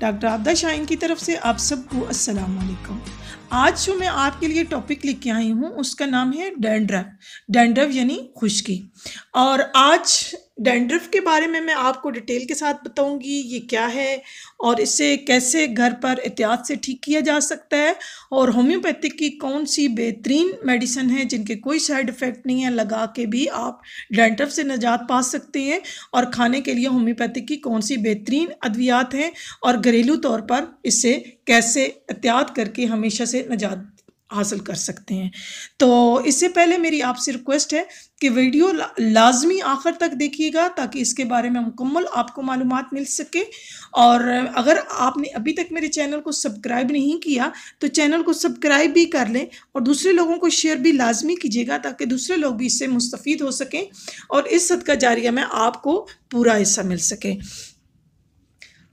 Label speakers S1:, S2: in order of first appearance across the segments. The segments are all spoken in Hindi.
S1: डॉक्टर आबदा शाइन की तरफ से आप सबको अस्सलाम वालेकुम आज जो मैं आपके लिए टॉपिक लेके आई हूँ उसका नाम है डेंड्रव डेंड्रव यानी खुश्की और आज डेंड्रफ के बारे में मैं आपको डिटेल के साथ बताऊंगी ये क्या है और इसे कैसे घर पर एहतियात से ठीक किया जा सकता है और होम्योपैथिक की कौन सी बेहतरीन मेडिसिन है जिनके कोई साइड इफ़ेक्ट नहीं है लगा के भी आप डेंड्रफ से निजात पा सकते हैं और खाने के लिए होम्योपैथिक की कौन सी बेहतरीन अद्वियात हैं और घरेलू तौर पर इसे कैसे एहतियात करके हमेशा से निजात हासिल कर सकते हैं तो इससे पहले मेरी आपसे रिक्वेस्ट है कि वीडियो लाजमी आखिर तक देखिएगा ताकि इसके बारे में मुकम्मल आपको मालूम मिल सके और अगर आपने अभी तक मेरे चैनल को सब्सक्राइब नहीं किया तो चैनल को सब्सक्राइब भी कर लें और दूसरे लोगों को शेयर भी लाजमी कीजिएगा ताकि दूसरे लोग भी इससे मुस्तफ़ हो सकें और इस सद का जारिया में आपको पूरा हिस्सा मिल सके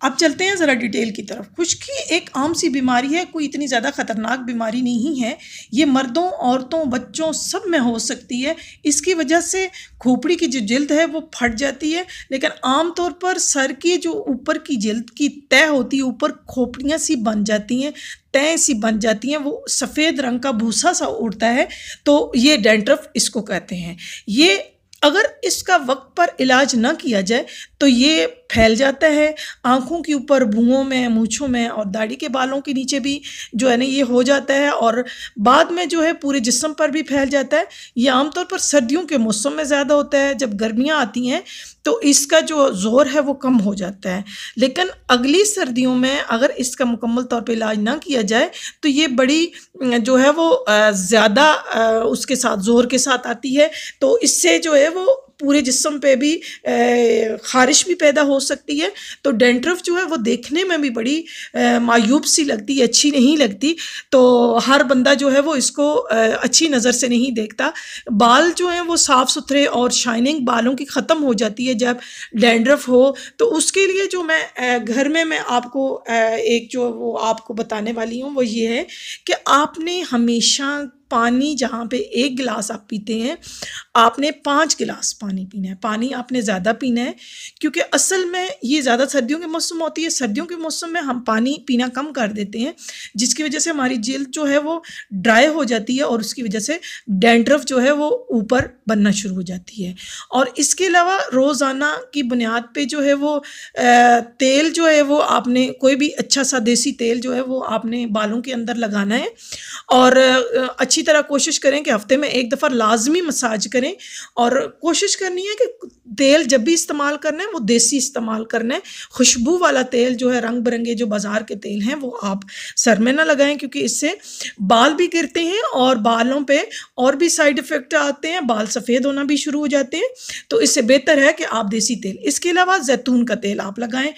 S1: अब चलते हैं ज़रा डिटेल की तरफ खुश्की एक आम सी बीमारी है कोई इतनी ज़्यादा ख़तरनाक बीमारी नहीं है ये मर्दों औरतों बच्चों सब में हो सकती है इसकी वजह से खोपड़ी की जो जल्द है वो फट जाती है लेकिन आम तौर पर सर की जो ऊपर की जल्द की तय होती है ऊपर खोपड़ियाँ सी बन जाती हैं तय सी बन जाती हैं वो सफ़ेद रंग का भूसा सा उड़ता है तो ये डेंट्रफ इसको कहते हैं ये अगर इसका वक्त पर इलाज ना किया जाए तो ये फैल जाता है आँखों के ऊपर भुओं में मूछों में और दाढ़ी के बालों के नीचे भी जो है ना ये हो जाता है और बाद में जो है पूरे जिसम पर भी फैल जाता है ये आमतौर पर सर्दियों के मौसम में ज़्यादा होता है जब गर्मियाँ आती हैं तो इसका जो ज़ोर है वो कम हो जाता है लेकिन अगली सर्दियों में अगर इसका मुकम्मल तौर पर इलाज ना किया जाए तो ये बड़ी जो है वो ज़्यादा उसके साथ ज़ोर के साथ आती है तो इससे जो है वो पूरे जिसम पे भी ख़ारिश भी पैदा हो सकती है तो डेंड्रफ जो है वो देखने में भी बड़ी मायूब सी लगती है अच्छी नहीं लगती तो हर बंदा जो है वो इसको अच्छी नज़र से नहीं देखता बाल जो हैं वो साफ़ सुथरे और शाइनिंग बालों की ख़त्म हो जाती है जब डेंड्रफ हो तो उसके लिए जो मैं घर में मैं आपको एक जो वो आपको बताने वाली हूँ वो ये है कि आपने हमेशा पानी जहाँ पे एक गिलास आप पीते हैं आपने पाँच गिलास पानी पीना है पानी आपने ज़्यादा पीना है क्योंकि असल में ये ज़्यादा सर्दियों के मौसम होती है सर्दियों के मौसम में हम पानी पीना कम कर देते हैं जिसकी वजह से हमारी जेल जो है वो ड्राई हो जाती है और उसकी वजह से डेंड्रफ जो है वो ऊपर बनना शुरू हो जाती है और इसके अलावा रोज़ाना की बुनियाद पर जो है वो तेल जो है वो आपने कोई भी अच्छा सा देसी तेल जो है वो आपने बालों के अंदर लगाना है और अच्छी अच्छी तरह कोशिश करें कि हफ्ते में एक दफ़ा लाजमी मसाज करें और कोशिश करनी है कि तेल जब भी इस्तेमाल करना है वो देसी इस्तेमाल करना है खुशबू वाला तेल जो है रंग बिरंगे जो बाज़ार के तेल हैं वो आप सर में ना लगाएं क्योंकि इससे बाल भी गिरते हैं और बालों पे और भी साइड इफ़ेक्ट आते हैं बाल सफ़ेद होना भी शुरू हो जाते हैं तो इससे बेहतर है कि आप देसी तेल इसके अलावा जैतून का तेल आप लगाएँ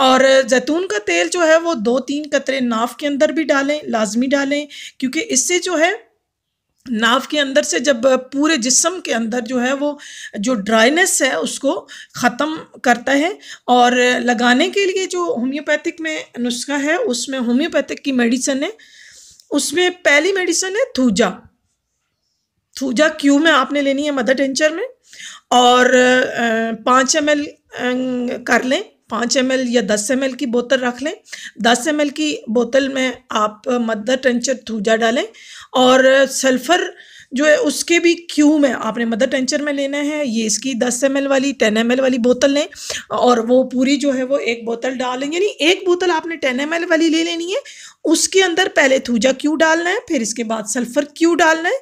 S1: और जैतून का तेल जो है वो दो तीन कतरे नाफ के अंदर भी डालें लाजमी डालें क्योंकि इससे जो है नाव के अंदर से जब पूरे जिसम के अंदर जो है वो जो ड्राइनेस है उसको ख़त्म करता है और लगाने के लिए जो होम्योपैथिक में नुस्खा है उसमें होम्योपैथिक की मेडिसन है उसमें पहली मेडिसन है थूजा थूजा क्यू में आपने लेनी है मदर टेंचर में और पाँच एम कर लें पाँच एम या दस एम की बोतल रख लें दस एम की बोतल में आप मदर टेंचर थूजा डालें और सल्फ़र जो है उसके भी क्यू में आपने मदर टेंचर में लेना है ये इसकी दस एम वाली टेन एम वाली बोतल लें और वो पूरी जो है वो एक बोतल डालें यानी एक बोतल आपने टेन एम वाली ले लेनी है उसके अंदर पहले थूजा क्यू डालना है फिर इसके बाद सल्फ़र क्यू डालना है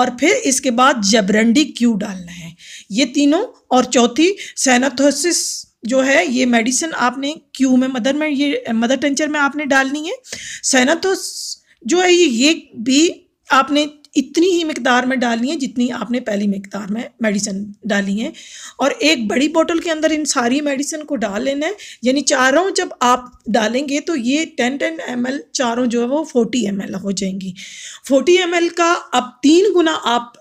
S1: और फिर इसके बाद जबरंडी क्यू डालना है ये तीनों और चौथी सैनाथोसिस जो है ये मेडिसिन आपने क्यू में मदर में ये मदर टेंचर में आपने डालनी है सैनाथोस जो है ये ये भी आपने इतनी ही मकदार में डालनी है जितनी आपने पहली मकदार में मेडिसिन डाली है और एक बड़ी बोतल के अंदर इन सारी मेडिसिन को डाल लेना है यानी चारों जब आप डालेंगे तो ये टेन टेन एम चारों जो है वो फोर्टी एम हो जाएंगी फोर्टी एम का अब तीन गुना आप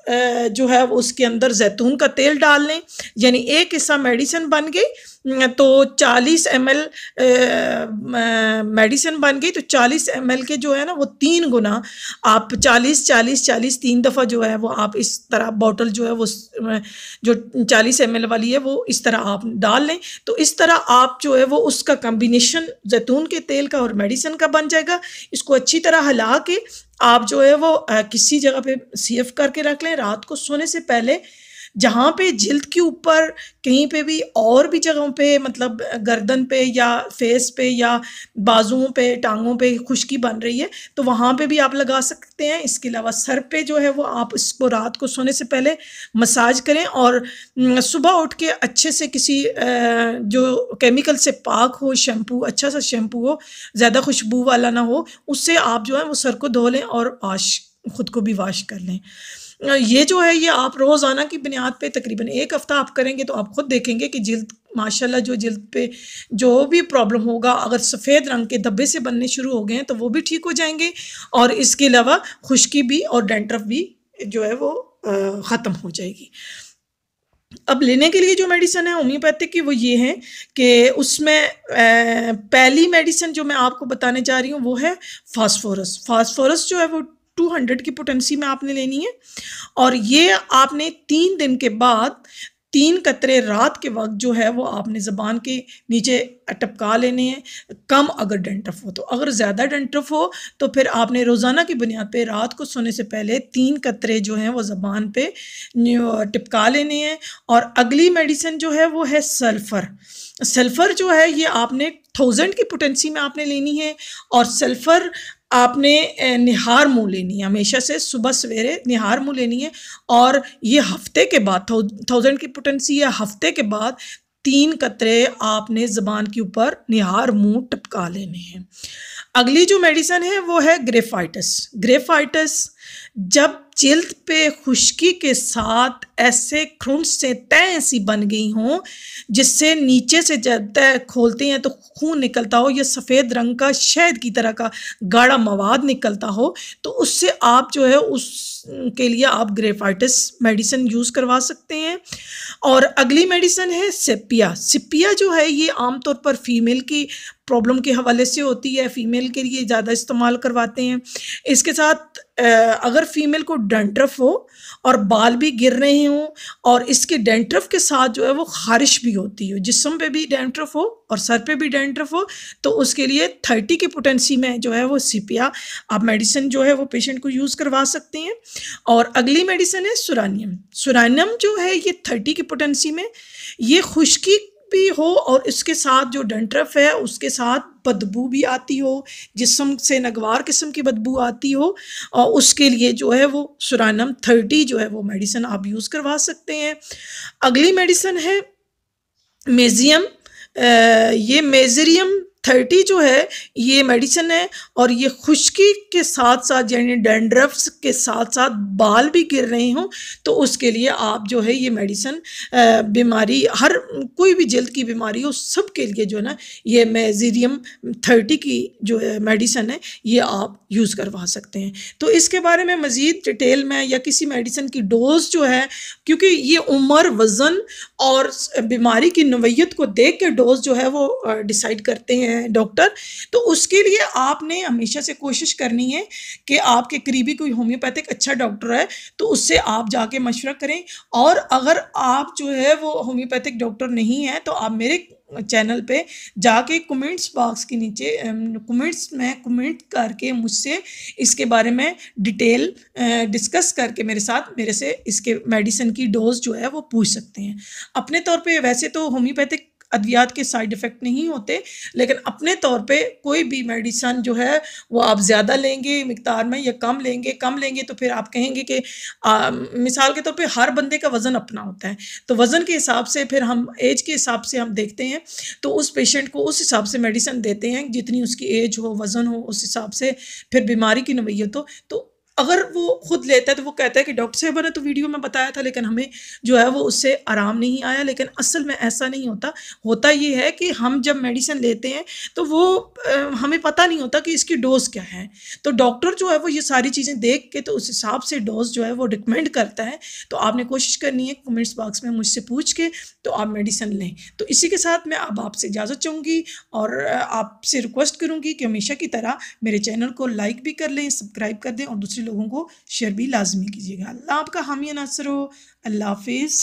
S1: जो है उसके अंदर जैतून का तेल डाल लें यानी एक हिस्सा मेडिसिन बन गई हम्म, तो 40 एम एल मेडिसिन बन गई तो 40 एम एल के जो है ना वो तीन गुना आप 40 40 40 तीन दफ़ा जो है वो आप इस तरह बॉटल जो है वो जो 40 एम वाली है वो इस तरह आप डाल लें तो इस तरह आप जो है वो उसका कम्बिनेशन जैतून के तेल का और मेडिसिन का बन जाएगा इसको अच्छी तरह हिला के आप जो है वो किसी जगह पे सेफ करके रख लें रात को सोने से पहले जहाँ पे जिल्द के ऊपर कहीं पे भी और भी जगहों पे मतलब गर्दन पे या फेस पे या बाजुओं पे टांगों पे खुश्की बन रही है तो वहाँ पे भी आप लगा सकते हैं इसके अलावा सर पे जो है वो आप इसको रात को सोने से पहले मसाज करें और सुबह उठ के अच्छे से किसी जो केमिकल से पाक हो शैम्पू अच्छा सा शैम्पू हो ज़्यादा खुशबू वाला ना हो उससे आप जो है वो सर को धो लें और वाश खुद को भी वाश कर लें ये जो है ये आप रोज़ाना की बुनियाद पे तकरीबन एक हफ़्ता आप करेंगे तो आप खुद देखेंगे कि जल्द माशाल्लाह जो जल्द पे जो भी प्रॉब्लम होगा अगर सफ़ेद रंग के धब्बे से बनने शुरू हो गए हैं तो वो भी ठीक हो जाएंगे और इसके अलावा खुश्की भी और डेंट्रफ भी जो है वो ख़त्म हो जाएगी अब लेने के लिए जो मेडिसन है होम्योपैथिक की वो ये है कि उसमें पहली मेडिसन जो मैं आपको बताने जा रही हूँ वो है फास्फोरस फास्फोरस जो है वो टू हंड्रेड की पोटेंसी में आपने लेनी है और ये आपने तीन दिन के बाद तीन कतरे रात के वक्त जो है वो आपने ज़बान के नीचे टपका लेने हैं कम अगर डेंटफ हो तो अगर ज़्यादा डेंटफ हो तो फिर आपने रोज़ाना की बुनियाद पे रात को सोने से पहले तीन कतरे जो हैं वो ज़बान पे टिपका लेने हैं और अगली मेडिसिन जो है वो है सल्फ़र सल्फ़र जो है ये आपने थाउजेंड की पोटेंसी में आपने लेनी है और सल्फ़र आपने निहार मुँह लेनी है हमेशा से सुबह सवेरे निहार मुँह लेनी है और ये हफ्ते के बाद थाउजेंड की पोटेंसी या हफ्ते के बाद तीन कतरे आपने ज़बान के ऊपर निहार मुँह टपका लेने हैं अगली जो मेडिसन है वो है ग्रेफाइटस ग्रेफाइटस जब जिल्द पे खुश्की के साथ ऐसे खून से तय ऐसी बन गई हों जिससे नीचे से जब तय खोलते हैं तो खून निकलता हो या सफ़ेद रंग का शहद की तरह का गाढ़ा मवाद निकलता हो तो उससे आप जो है उसके लिए आप ग्रेफाइटस मेडिसिन यूज़ करवा सकते हैं और अगली मेडिसन है सिपिया सिपिया जो है ये आमतौर पर फीमेल की प्रॉब्लम के हवाले से होती है फीमेल के लिए ज़्यादा इस्तेमाल करवाते हैं इसके साथ अगर फीमेल को डेंट्रफ हो और बाल भी गिर रहे हों और इसके डेंट्रफ के साथ जो है वो खारिश भी होती हो जिसम पे भी डेंट्रफ हो और सर पे भी डेंट्रफ हो तो उसके लिए थर्टी की पोटेंसी में जो है वो सीपिया आप मेडिसिन जो है वो पेशेंट को यूज़ करवा सकते हैं और अगली मेडिसिन है सुरानियम सुरानियम जो है ये थर्टी की पोटेंसी में ये खुश्की भी हो और इसके साथ जो डेंट्रफ है उसके साथ बदबू भी आती हो जिसम से नगवार किस्म की बदबू आती हो और उसके लिए जो है वो सुरानम थर्टी जो है वो मेडिसन आप यूज़ करवा सकते हैं अगली मेडिसन है मेजियम ये मेजरियम थर्टी जो है ये मेडिसिन है और ये खुश्की के साथ साथ यानी डेंड्रफ्स के साथ साथ बाल भी गिर रहे हों तो उसके लिए आप जो है ये मेडिसिन बीमारी हर कोई भी जल्द की बीमारी हो सब के लिए जो है ना ये मेजीरियम थर्टी की जो है मेडिसन है ये आप यूज़ करवा सकते हैं तो इसके बारे में मज़ीद डिटेल में या किसी मेडिसिन की डोज जो है क्योंकि ये उम्र वज़न और बीमारी की नवीत को देख के डोज जो है वो डिसाइड करते हैं है डॉक्टर तो उसके लिए आपने हमेशा से कोशिश करनी है कि आपके करीबी कोई होम्योपैथिक अच्छा डॉक्टर है तो उससे आप जाके मशवरा करें और अगर आप जो है वो होम्योपैथिक डॉक्टर नहीं है तो आप मेरे चैनल पे जाके कमेंट्स बॉक्स के नीचे कमेंट्स में कमेंट करके मुझसे इसके बारे में डिटेल डिस्कस करके मेरे साथ मेरे से इसके मेडिसिन की डोज जो है वो पूछ सकते हैं अपने तौर पे वैसे तो होम्योपैथिक अद्वियात के साइड इफ़ेक्ट नहीं होते लेकिन अपने तौर पे कोई भी मेडिसन जो है वो आप ज़्यादा लेंगे मकदार में या कम लेंगे कम लेंगे तो फिर आप कहेंगे कि मिसाल के तौर पे हर बंदे का वज़न अपना होता है तो वज़न के हिसाब से फिर हम एज के हिसाब से हम देखते हैं तो उस पेशेंट को उस हिसाब से मेडिसन देते हैं जितनी उसकी एज हो वज़न हो उस हिसाब से फिर बीमारी की नवीयत हो तो अगर वो खुद लेता है तो वो कहता है कि डॉक्टर साहब ने तो वीडियो में बताया था लेकिन हमें जो है वो उससे आराम नहीं आया लेकिन असल में ऐसा नहीं होता होता ये है कि हम जब मेडिसिन लेते हैं तो वो आ, हमें पता नहीं होता कि इसकी डोज़ क्या है तो डॉक्टर जो है वो ये सारी चीज़ें देख के तो उस हिसाब से डोज़ जो है वो रिकमेंड करता है तो आपने कोशिश करनी है कमेंट्स बॉक्स में मुझसे पूछ के तो आप मेडिसिन लें तो इसी के साथ मैं अब आपसे इजाज़त चाहूँगी और आपसे रिक्वेस्ट करूँगी कि हमेशा की तरह मेरे चैनल को लाइक भी कर लें सब्सक्राइब कर दें और दूसरी लोगों को शेयर भी लाजमी कीजिएगा अल्लाह आपका हामी नसर हो अल्लाह हाफिज़